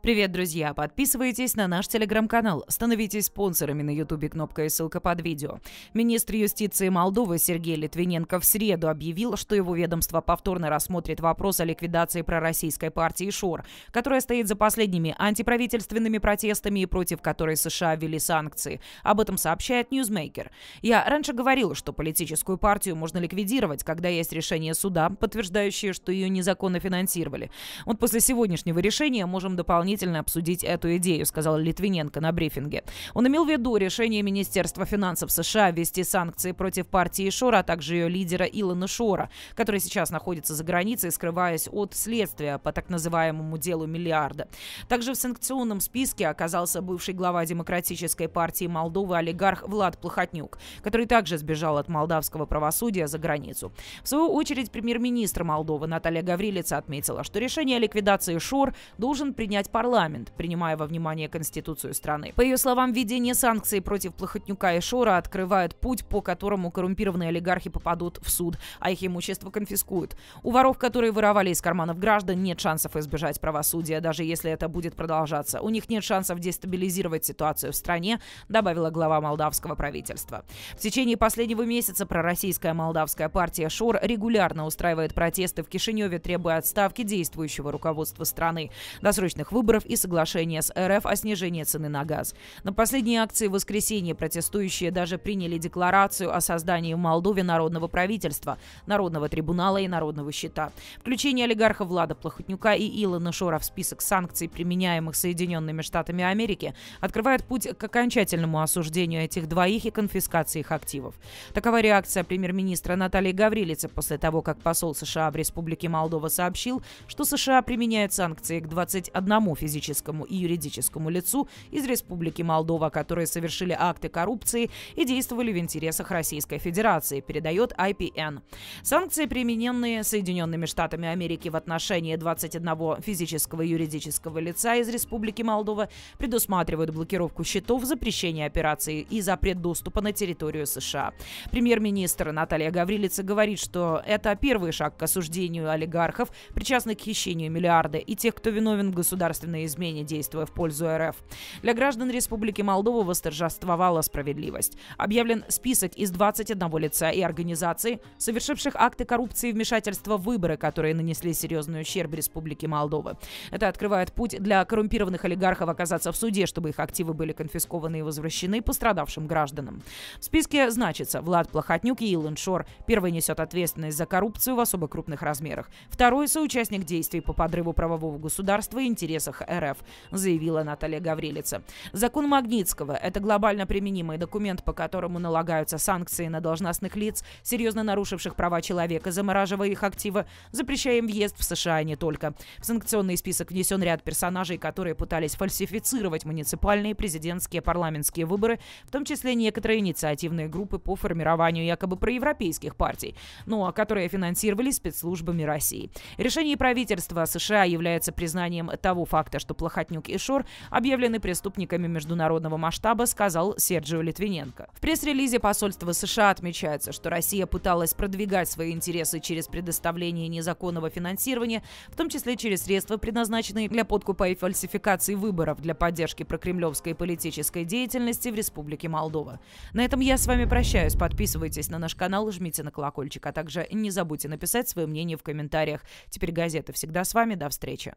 Привет, друзья! Подписывайтесь на наш телеграм-канал, становитесь спонсорами на ютубе кнопка и ссылка под видео. Министр юстиции Молдовы Сергей Литвиненко в среду объявил, что его ведомство повторно рассмотрит вопрос о ликвидации пророссийской партии ШОР, которая стоит за последними антиправительственными протестами и против которой США ввели санкции. Об этом сообщает Newsmaker. Я раньше говорил, что политическую партию можно ликвидировать, когда есть решение суда, подтверждающее, что ее незаконно финансировали. Вот после сегодняшнего решения можем дополнить дополнительно обсудить эту идею, сказал Литвиненко на брифинге. Он имел в виду решение Министерства финансов США ввести санкции против партии Шора, а также ее лидера Илона Шора, который сейчас находится за границей, скрываясь от следствия по так называемому делу миллиарда. Также в санкционном списке оказался бывший глава Демократической партии Молдовы олигарх Влад Плохотнюк, который также сбежал от молдавского правосудия за границу. В свою очередь премьер-министр Молдовы Наталья Гаврилица отметила, что решение о ликвидации Шор должен принять парламент, принимая во внимание Конституцию страны. По ее словам, введение санкций против Плохотнюка и Шора открывает путь, по которому коррумпированные олигархи попадут в суд, а их имущество конфискуют. У воров, которые воровали из карманов граждан, нет шансов избежать правосудия, даже если это будет продолжаться. У них нет шансов дестабилизировать ситуацию в стране, добавила глава молдавского правительства. В течение последнего месяца пророссийская молдавская партия Шор регулярно устраивает протесты в Кишиневе, требуя отставки действующего руководства страны, досрочных выборов выборов и соглашения с РФ о снижении цены на газ. На последней акции в воскресенье протестующие даже приняли декларацию о создании в Молдове народного правительства, народного трибунала и народного счета. Включение олигарха Влада Плохотнюка и Илона Шора в список санкций, применяемых Соединенными Штатами Америки, открывает путь к окончательному осуждению этих двоих и конфискации их активов. Такова реакция премьер-министра Натальи Гаврилицы после того, как посол США в Республике Молдова сообщил, что США применяют санкции к 21 физическому и юридическому лицу из Республики Молдова, которые совершили акты коррупции и действовали в интересах Российской Федерации, передает IPN. Санкции, примененные Соединенными Штатами Америки в отношении 21 физического и юридического лица из Республики Молдова, предусматривают блокировку счетов, запрещение операций и запрет доступа на территорию США. Премьер-министр Наталья Гаврилица говорит, что это первый шаг к осуждению олигархов, причастных к хищению миллиарда и тех, кто виновен в государственном государственной измене, действуя в пользу РФ. Для граждан Республики Молдова восторжествовала справедливость. Объявлен список из 21 лица и организации, совершивших акты коррупции и вмешательства в выборы, которые нанесли серьезный ущерб Республике Молдова. Это открывает путь для коррумпированных олигархов оказаться в суде, чтобы их активы были конфискованы и возвращены пострадавшим гражданам. В списке значится Влад Плохотнюк и Илон Шор. Первый несет ответственность за коррупцию в особо крупных размерах. Второй – соучастник действий по подрыву правового государства и интересах гражданах РФ, заявила Наталья Гаврилица. Закон Магнитского – это глобально применимый документ, по которому налагаются санкции на должностных лиц, серьезно нарушивших права человека, замораживая их активы, запрещая им въезд в США а не только. В санкционный список внесен ряд персонажей, которые пытались фальсифицировать муниципальные, президентские, парламентские выборы, в том числе некоторые инициативные группы по формированию якобы проевропейских партий, ну а которые финансировались спецслужбами России. Решение правительства США является признанием того факта, факта, что Плохотнюк и шур объявлены преступниками международного масштаба, сказал Серджио Литвиненко. В пресс-релизе посольства США отмечается, что Россия пыталась продвигать свои интересы через предоставление незаконного финансирования, в том числе через средства, предназначенные для подкупа и фальсификации выборов для поддержки прокремлевской политической деятельности в Республике Молдова. На этом я с вами прощаюсь. Подписывайтесь на наш канал, жмите на колокольчик, а также не забудьте написать свое мнение в комментариях. Теперь газета всегда с вами. До встречи.